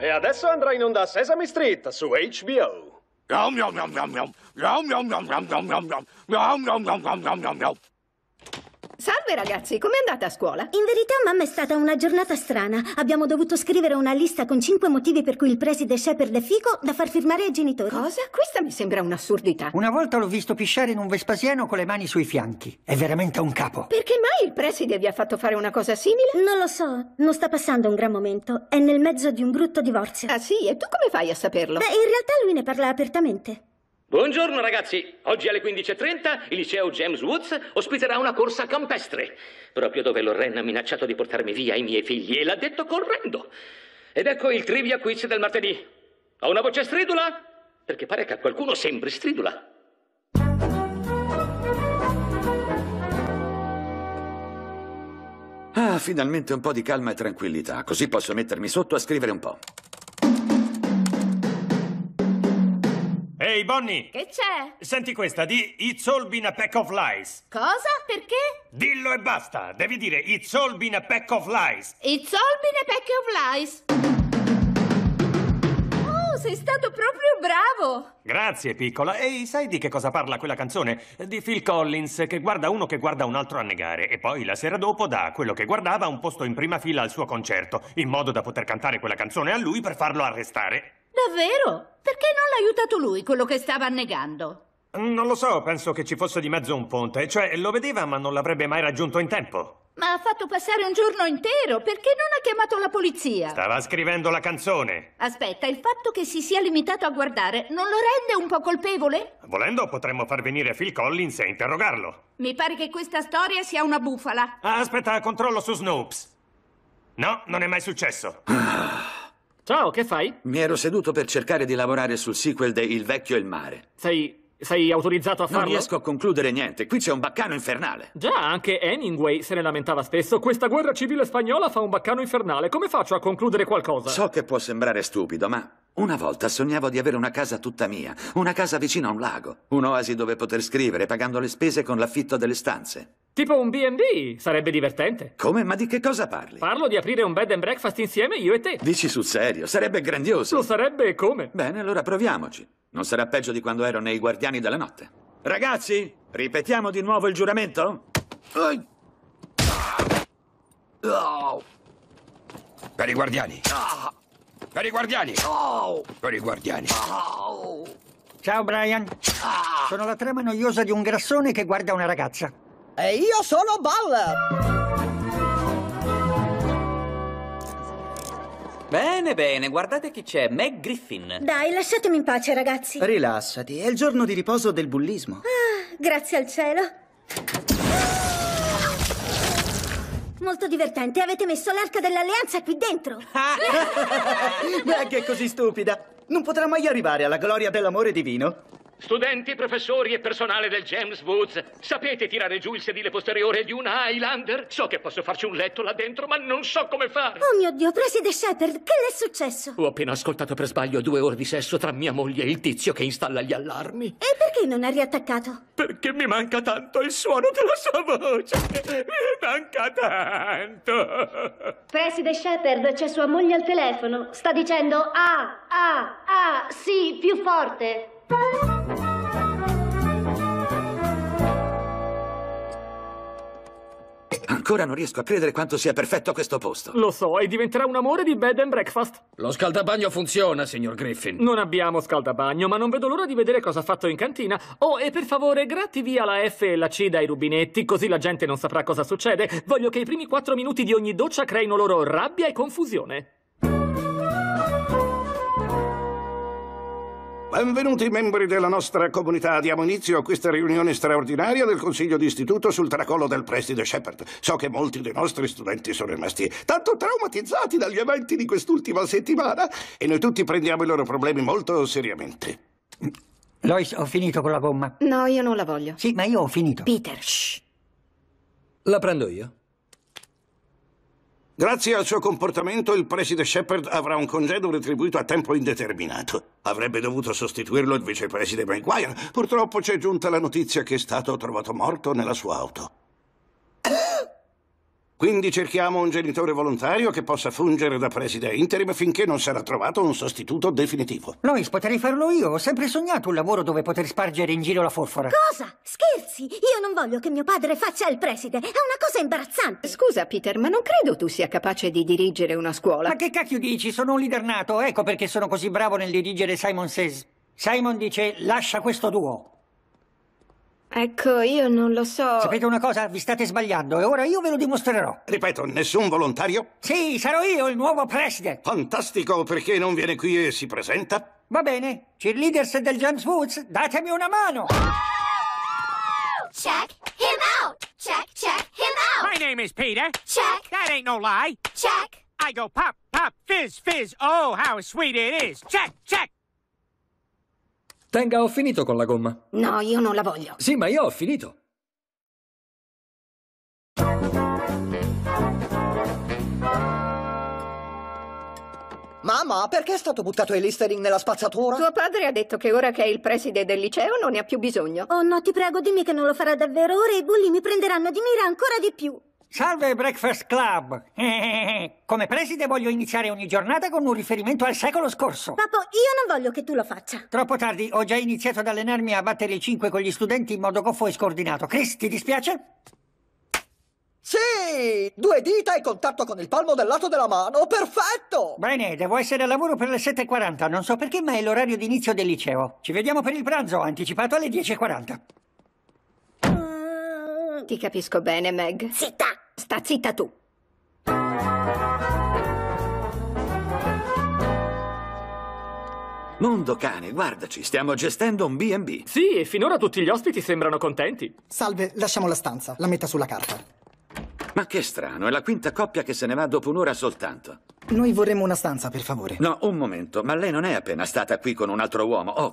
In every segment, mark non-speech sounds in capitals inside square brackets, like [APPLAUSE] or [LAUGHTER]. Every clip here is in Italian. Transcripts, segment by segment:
E adesso andrà in onda Sesame Street su HBO. Yum, yum, yum, yum, yum. Yum, yum, yum, yum, yum, yum, yum. Yum, yum, yum, yum, yum, yum, yum. Salve ragazzi, com'è andata a scuola? In verità, mamma, è stata una giornata strana. Abbiamo dovuto scrivere una lista con cinque motivi per cui il preside Shepard è figo da far firmare ai genitori. Cosa? Questa mi sembra un'assurdità. Una volta l'ho visto pisciare in un Vespasiano con le mani sui fianchi. È veramente un capo. Perché mai il preside vi ha fatto fare una cosa simile? Non lo so, non sta passando un gran momento. È nel mezzo di un brutto divorzio. Ah sì? E tu come fai a saperlo? Beh, in realtà lui ne parla apertamente. Buongiorno ragazzi, oggi alle 15.30 il liceo James Woods ospiterà una corsa campestre, proprio dove Lorraine ha minacciato di portarmi via i miei figli e l'ha detto correndo. Ed ecco il trivia quiz del martedì. Ho una voce stridula? Perché pare che a qualcuno sembri stridula. Ah, finalmente un po' di calma e tranquillità, così posso mettermi sotto a scrivere un po'. Bonnie! Che c'è? Senti questa di It's all been a pack of lies. Cosa? Perché? Dillo e basta! Devi dire It's all been a pack of lies. It's all been a pack of lies. Oh, sei stato proprio bravo! Grazie, piccola. E sai di che cosa parla quella canzone? Di Phil Collins, che guarda uno che guarda un altro a negare, e poi la sera dopo dà a quello che guardava un posto in prima fila al suo concerto, in modo da poter cantare quella canzone a lui per farlo arrestare. Davvero? Perché non l'ha aiutato lui, quello che stava annegando? Non lo so, penso che ci fosse di mezzo un ponte. Cioè, lo vedeva, ma non l'avrebbe mai raggiunto in tempo. Ma ha fatto passare un giorno intero, perché non ha chiamato la polizia? Stava scrivendo la canzone. Aspetta, il fatto che si sia limitato a guardare non lo rende un po' colpevole? Volendo potremmo far venire Phil Collins e interrogarlo. Mi pare che questa storia sia una bufala. Ah, aspetta, controllo su Snopes. No, non è mai successo. [SIGHS] Ciao, che fai? Mi ero seduto per cercare di lavorare sul sequel de Il vecchio e il mare. Sei sei autorizzato a farlo? Non riesco a concludere niente. Qui c'è un baccano infernale. Già, anche Hemingway se ne lamentava spesso. Questa guerra civile spagnola fa un baccano infernale. Come faccio a concludere qualcosa? So che può sembrare stupido, ma una volta sognavo di avere una casa tutta mia. Una casa vicino a un lago. Un'oasi dove poter scrivere, pagando le spese con l'affitto delle stanze. Tipo un B&B, sarebbe divertente. Come? Ma di che cosa parli? Parlo di aprire un bed and breakfast insieme io e te. Dici sul serio, sarebbe grandioso. Lo sarebbe e come? Bene, allora proviamoci. Non sarà peggio di quando ero nei guardiani guardiani della notte. Ragazzi, ripetiamo di nuovo il giuramento? Per i guardiani. Ah. Per i guardiani. Per i guardiani. Ciao Brian. Ah. Sono la trama noiosa di un grassone che guarda una ragazza. E io sono Ball. Bene, bene, guardate chi c'è, Meg Griffin. Dai, lasciatemi in pace, ragazzi. Rilassati, è il giorno di riposo del bullismo. Ah, grazie al cielo. Molto divertente, avete messo l'arca dell'alleanza qui dentro. Meg ah. [LAUGHS] è così stupida. Non potrà mai arrivare alla gloria dell'amore divino. Studenti, professori e personale del James Woods, sapete tirare giù il sedile posteriore di una Highlander? So che posso farci un letto là dentro, ma non so come fare. Oh mio Dio, preside Shepard, che le è successo? Ho appena ascoltato per sbaglio due ore di sesso tra mia moglie e il tizio che installa gli allarmi. E perché non ha riattaccato? Perché mi manca tanto il suono della sua voce. Mi manca tanto. Preside Shepard, c'è sua moglie al telefono. Sta dicendo ah, ah, ah, sì, più forte. Ancora non riesco a credere quanto sia perfetto questo posto. Lo so, e diventerà un amore di bed and breakfast. Lo scaldabagno funziona, signor Griffin. Non abbiamo scaldabagno, ma non vedo l'ora di vedere cosa ha fatto in cantina. Oh, e per favore, gratti via la F e la C dai rubinetti, così la gente non saprà cosa succede. Voglio che i primi quattro minuti di ogni doccia creino loro rabbia e confusione. Benvenuti membri della nostra comunità. Diamo inizio a questa riunione straordinaria del Consiglio d'Istituto sul tracollo del preside Shepard. So che molti dei nostri studenti sono rimasti tanto traumatizzati dagli eventi di quest'ultima settimana e noi tutti prendiamo i loro problemi molto seriamente. Lois, ho finito con la gomma. No, io non la voglio. Sì, ma io ho finito. Peter, shh. La prendo io? Grazie al suo comportamento il preside Shepard avrà un congedo retribuito a tempo indeterminato. Avrebbe dovuto sostituirlo il vicepreside McGuire. Purtroppo ci è giunta la notizia che è stato trovato morto nella sua auto. Quindi cerchiamo un genitore volontario che possa fungere da preside interim finché non sarà trovato un sostituto definitivo. Lois, potrei farlo io. Ho sempre sognato un lavoro dove poter spargere in giro la forfora. Cosa? Scherzi? Io non voglio che mio padre faccia il preside. È una cosa imbarazzante. Scusa, Peter, ma non credo tu sia capace di dirigere una scuola. Ma che cacchio dici? Sono un leader nato. Ecco perché sono così bravo nel dirigere Simon Says. Simon dice, lascia questo duo. Ecco, io non lo so. Sapete una cosa? Vi state sbagliando e ora io ve lo dimostrerò. Ripeto, nessun volontario? Sì, sarò io il nuovo preside. Fantastico, perché non viene qui e si presenta? Va bene, cheerleaders del James Woods, datemi una mano! Check him out! Check, check him out! My name is Peter. Check! That ain't no lie. Check! I go pop, pop, fizz, fizz, oh, how sweet it is! Check, check! Tenga, ho finito con la gomma. No, io non la voglio. Sì, ma io ho finito. Mamma, perché è stato buttato il listening nella spazzatura? Tuo padre ha detto che ora che è il preside del liceo non ne ha più bisogno. Oh no, ti prego, dimmi che non lo farà davvero. Ora i bulli mi prenderanno di mira ancora di più. Salve Breakfast Club! [LAUGHS] Come preside voglio iniziare ogni giornata con un riferimento al secolo scorso. Papo, io non voglio che tu lo faccia. Troppo tardi, ho già iniziato ad allenarmi a battere il 5 con gli studenti in modo goffo e scordinato. Chris, ti dispiace? Sì! Due dita e contatto con il palmo del lato della mano, perfetto! Bene, devo essere al lavoro per le 7.40, non so perché ma è l'orario d'inizio del liceo. Ci vediamo per il pranzo, anticipato alle 10.40 ti capisco bene, Meg. Zitta! Sta zitta tu. Mondo cane, guardaci, stiamo gestendo un B&B. Sì, e finora tutti gli ospiti sembrano contenti. Salve, lasciamo la stanza, la metta sulla carta. Ma che strano, è la quinta coppia che se ne va dopo un'ora soltanto. Noi vorremmo una stanza, per favore. No, un momento, ma lei non è appena stata qui con un altro uomo. Oh,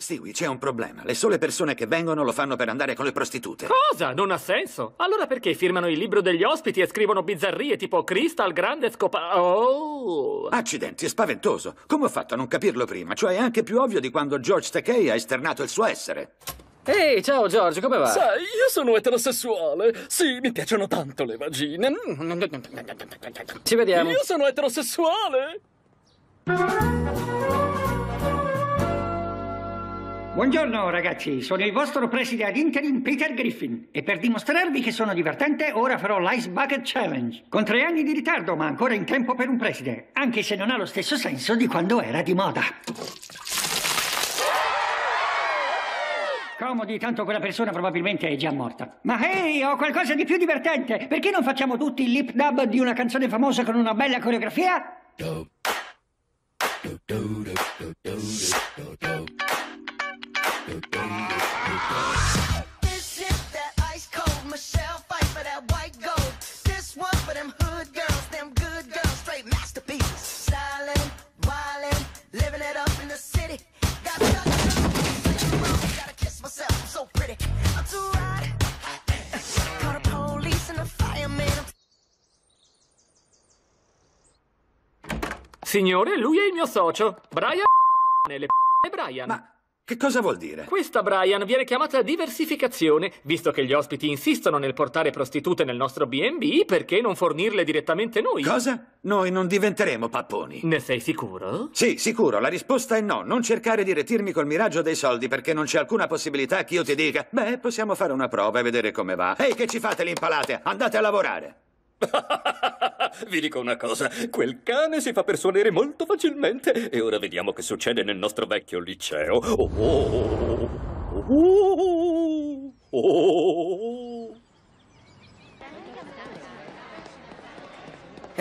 Stewie, c'è un problema. Le sole persone che vengono lo fanno per andare con le prostitute. Cosa? Non ha senso. Allora perché firmano il libro degli ospiti e scrivono bizzarrie tipo Crystal Grande Scopa... Oh! Accidenti, è spaventoso. Come ho fatto a non capirlo prima? Cioè è anche più ovvio di quando George Takei ha esternato il suo essere. Ehi, hey, ciao George, come va? Sai, io sono eterosessuale. Sì, mi piacciono tanto le vagine. Ci vediamo. Io sono eterosessuale. Buongiorno ragazzi, sono il vostro preside ad interim Peter Griffin e per dimostrarvi che sono divertente ora farò l'Ice Bucket Challenge. Con tre anni di ritardo ma ancora in tempo per un preside, anche se non ha lo stesso senso di quando era di moda. Comodi, tanto quella persona probabilmente è già morta. Ma ehi, hey, ho qualcosa di più divertente! Perché non facciamo tutti il lip dub di una canzone famosa con una bella coreografia? Dope. Signore, lui è il mio socio. Brian [LAUGHS] le p***e Brian. Ma che cosa vuol dire? Questa Brian viene chiamata diversificazione, visto che gli ospiti insistono nel portare prostitute nel nostro B&B, perché non fornirle direttamente noi? Cosa? Noi non diventeremo papponi. Ne sei sicuro? Sì, sicuro. La risposta è no. Non cercare di retirmi col miraggio dei soldi, perché non c'è alcuna possibilità che io ti dica «Beh, possiamo fare una prova e vedere come va». Ehi, che ci fate lì impalate? Andate a lavorare! [LAUGHS] vi dico una cosa, quel cane si fa persuadere molto facilmente e ora vediamo che succede nel nostro vecchio liceo. Oh, oh, oh, oh.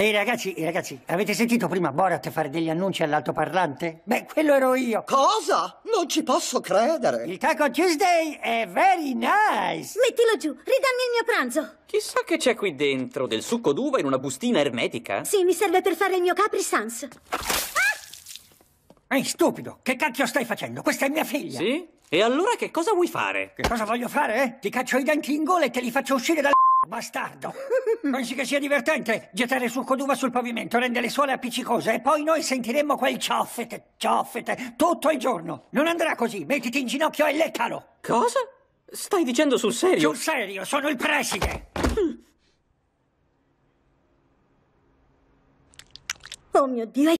Ehi ragazzi, ragazzi, avete sentito prima Borat fare degli annunci all'altoparlante? Beh, quello ero io. Cosa? Non ci posso credere. Il Taco Tuesday è very nice. Mettilo giù, ridammi il mio pranzo. Chissà che c'è qui dentro, del succo d'uva in una bustina ermetica? Sì, mi serve per fare il mio Capri Sans. Ah! Ehi, stupido, che cacchio stai facendo? Questa è mia figlia. Sì? E allora che cosa vuoi fare? Che cosa voglio fare? Eh? Ti caccio i denti in gola e te li faccio uscire dal bastardo! Pensi che sia divertente gettare il succo d'uva sul pavimento, rende le suole appiccicose e poi noi sentiremo quel cioffete, cioffete, tutto il giorno. Non andrà così, mettiti in ginocchio e leccalo! Cosa? Stai dicendo sul serio? Sul serio, sono il preside! Oh mio Dio,